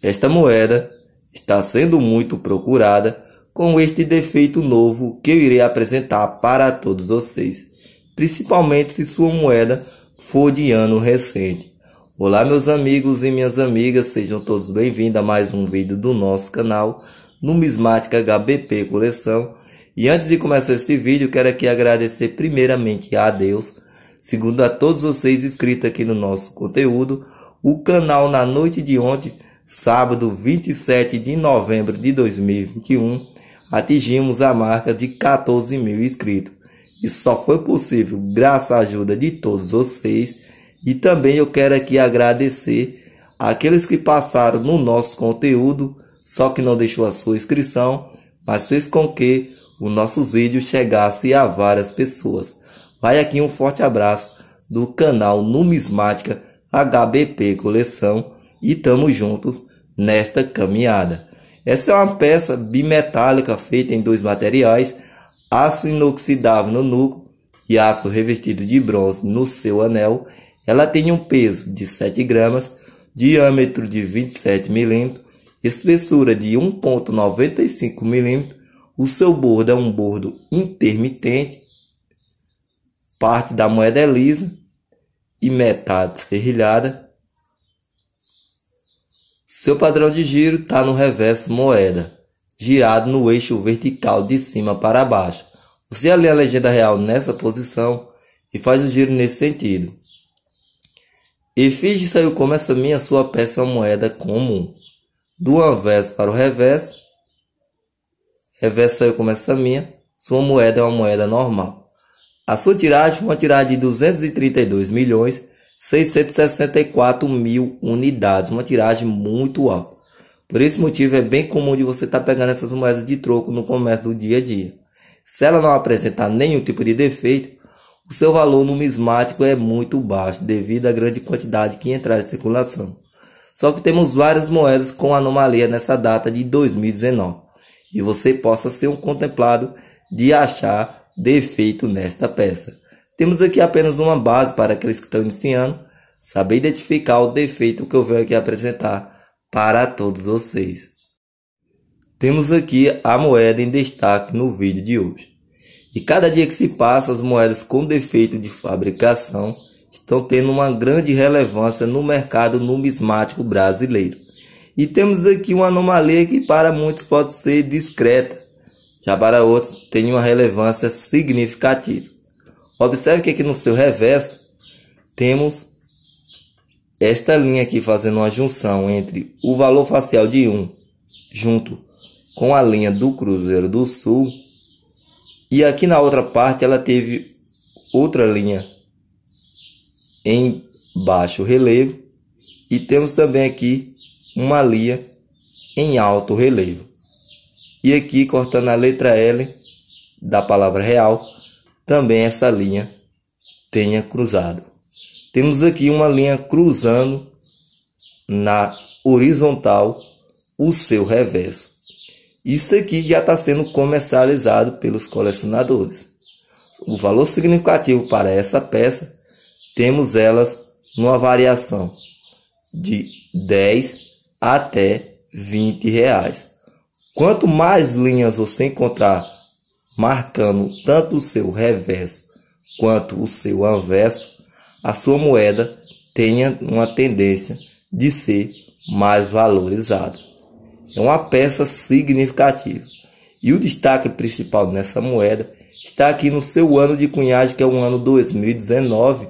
Esta moeda está sendo muito procurada com este defeito novo que eu irei apresentar para todos vocês, principalmente se sua moeda for de ano recente. Olá meus amigos e minhas amigas, sejam todos bem-vindos a mais um vídeo do nosso canal Numismática HBP Coleção. E antes de começar esse vídeo, quero aqui agradecer primeiramente a Deus, segundo a todos vocês inscritos aqui no nosso conteúdo, o canal na noite de ontem sábado 27 de novembro de 2021, atingimos a marca de 14 mil inscritos. e só foi possível graças à ajuda de todos vocês. E também eu quero aqui agradecer aqueles que passaram no nosso conteúdo, só que não deixou a sua inscrição, mas fez com que os nossos vídeos chegassem a várias pessoas. Vai aqui um forte abraço do canal Numismática HBP Coleção e estamos juntos nesta caminhada. Essa é uma peça bimetálica feita em dois materiais, aço inoxidável no núcleo e aço revestido de bronze no seu anel. Ela tem um peso de 7 gramas, diâmetro de 27 milímetros, espessura de 1.95 milímetros. O seu bordo é um bordo intermitente, parte da moeda é lisa e metade serrilhada seu padrão de giro está no reverso moeda, girado no eixo vertical de cima para baixo. Você lê a legenda real nessa posição e faz o giro nesse sentido. finge saiu como essa minha sua peça é uma moeda comum. Do anverso para o reverso, reverso saiu como essa minha, sua moeda é uma moeda normal. A sua tiragem foi uma tiragem de 232 milhões 664 mil unidades, uma tiragem muito alta. Por esse motivo é bem comum de você estar tá pegando essas moedas de troco no comércio do dia a dia. Se ela não apresentar nenhum tipo de defeito, o seu valor numismático é muito baixo devido à grande quantidade que entra em circulação. Só que temos várias moedas com anomalia nessa data de 2019 e você possa ser um contemplado de achar defeito nesta peça. Temos aqui apenas uma base para aqueles que estão iniciando, saber identificar o defeito que eu venho aqui apresentar para todos vocês. Temos aqui a moeda em destaque no vídeo de hoje. E cada dia que se passa, as moedas com defeito de fabricação estão tendo uma grande relevância no mercado numismático brasileiro. E temos aqui uma anomalia que para muitos pode ser discreta, já para outros tem uma relevância significativa. Observe que aqui no seu reverso temos esta linha aqui fazendo uma junção entre o valor facial de 1 junto com a linha do Cruzeiro do Sul. E aqui na outra parte ela teve outra linha em baixo relevo. E temos também aqui uma linha em alto relevo. E aqui cortando a letra L da palavra real, também essa linha tenha cruzado. Temos aqui uma linha cruzando na horizontal o seu reverso. Isso aqui já está sendo comercializado pelos colecionadores. O valor significativo para essa peça, temos elas numa variação de 10 até 20 reais. Quanto mais linhas você encontrar marcando tanto o seu reverso quanto o seu anverso, a sua moeda tenha uma tendência de ser mais valorizada. É uma peça significativa. E o destaque principal nessa moeda está aqui no seu ano de cunhagem, que é o ano 2019,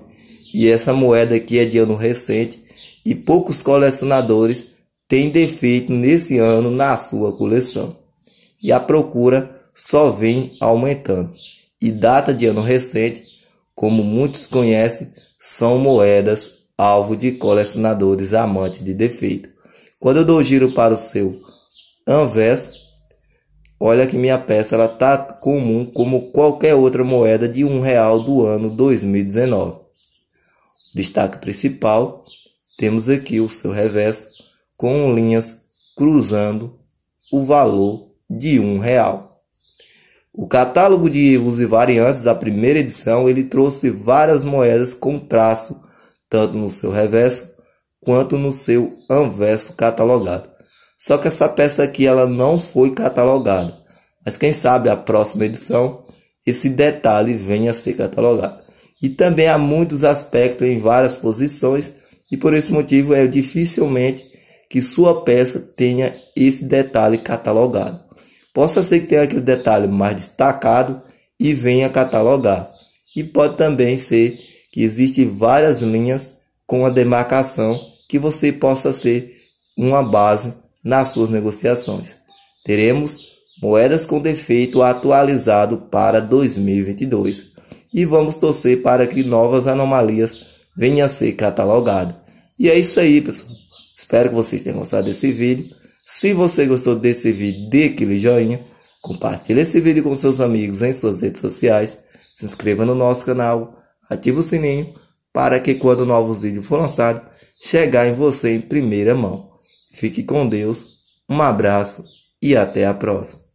e essa moeda aqui é de ano recente e poucos colecionadores têm defeito nesse ano na sua coleção. E a procura só vem aumentando. E data de ano recente, como muitos conhecem, são moedas alvo de colecionadores amantes de defeito. Quando eu dou o giro para o seu anverso, olha que minha peça ela tá comum como qualquer outra moeda de um real do ano 2019. Destaque principal, temos aqui o seu reverso com linhas cruzando o valor de um real. O catálogo de erros e variantes da primeira edição ele trouxe várias moedas com traço, tanto no seu reverso quanto no seu anverso catalogado. Só que essa peça aqui ela não foi catalogada, mas quem sabe a próxima edição esse detalhe venha a ser catalogado. E também há muitos aspectos em várias posições e por esse motivo é dificilmente que sua peça tenha esse detalhe catalogado. Possa ser que tenha aquele detalhe mais destacado e venha catalogar. E pode também ser que existem várias linhas com a demarcação que você possa ser uma base nas suas negociações. Teremos moedas com defeito atualizado para 2022 e vamos torcer para que novas anomalias venham a ser catalogadas. E é isso aí, pessoal. Espero que vocês tenham gostado desse vídeo. Se você gostou desse vídeo, dê aquele joinha, compartilhe esse vídeo com seus amigos em suas redes sociais, se inscreva no nosso canal, ative o sininho para que quando novos vídeos for lançado, chegar em você em primeira mão. Fique com Deus, um abraço e até a próxima.